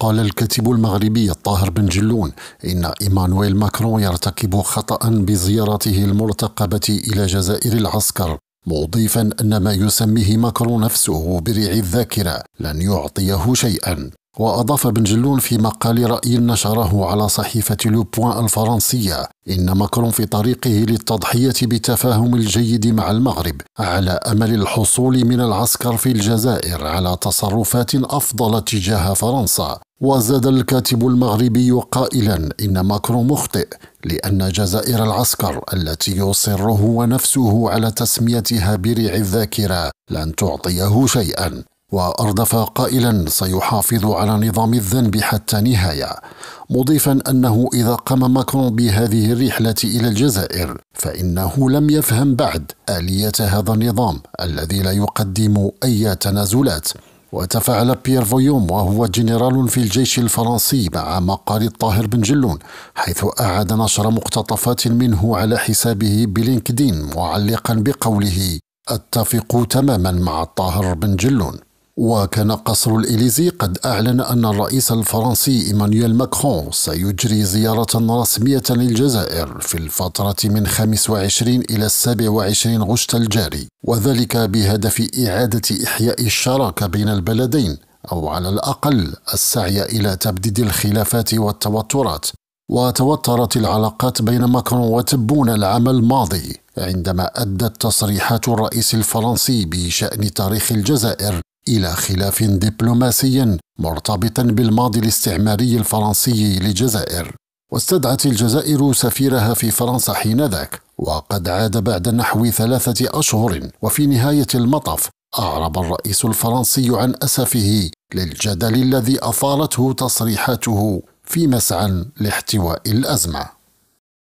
قال الكاتب المغربي الطاهر بن جلون إن إيمانويل ماكرون يرتكب خطأ بزيارته المرتقبة إلى جزائر العسكر مضيفا أن ما يسميه ماكرون نفسه بريع الذاكرة لن يعطيه شيئا وأضاف بن جلون في مقال رأي نشره على صحيفة لوبوان الفرنسية إن ماكرون في طريقه للتضحية بتفاهم الجيد مع المغرب على أمل الحصول من العسكر في الجزائر على تصرفات أفضل تجاه فرنسا وزاد الكاتب المغربي قائلا إن ماكرون مخطئ لأن جزائر العسكر التي يصره نفسه على تسميتها بريع الذاكرة لن تعطيه شيئا واردف قائلا سيحافظ على نظام الذنب حتى نهايه مضيفا انه اذا قام ماكرون بهذه الرحله الى الجزائر فانه لم يفهم بعد اليه هذا النظام الذي لا يقدم اي تنازلات وتفاعل بيير فويوم وهو جنرال في الجيش الفرنسي مع مقال الطاهر بن جلون حيث أعاد نشر مقتطفات منه على حسابه بلينكدين معلقا بقوله أتفق تماما مع الطاهر بن جلون وكان قصر الإليزي قد أعلن أن الرئيس الفرنسي إيمانويل ماكرون سيجري زيارة رسمية للجزائر في الفترة من 25 إلى 27 غشت الجاري وذلك بهدف إعادة إحياء الشراكة بين البلدين أو على الأقل السعي إلى تبديد الخلافات والتوترات وتوترت العلاقات بين ماكرون وتبون العام الماضي عندما أدت تصريحات الرئيس الفرنسي بشأن تاريخ الجزائر الى خلاف دبلوماسي مرتبط بالماضي الاستعماري الفرنسي للجزائر واستدعت الجزائر سفيرها في فرنسا حينذاك وقد عاد بعد نحو ثلاثه اشهر وفي نهايه المطاف اعرب الرئيس الفرنسي عن اسفه للجدل الذي اثارته تصريحاته في مسعى لاحتواء الازمه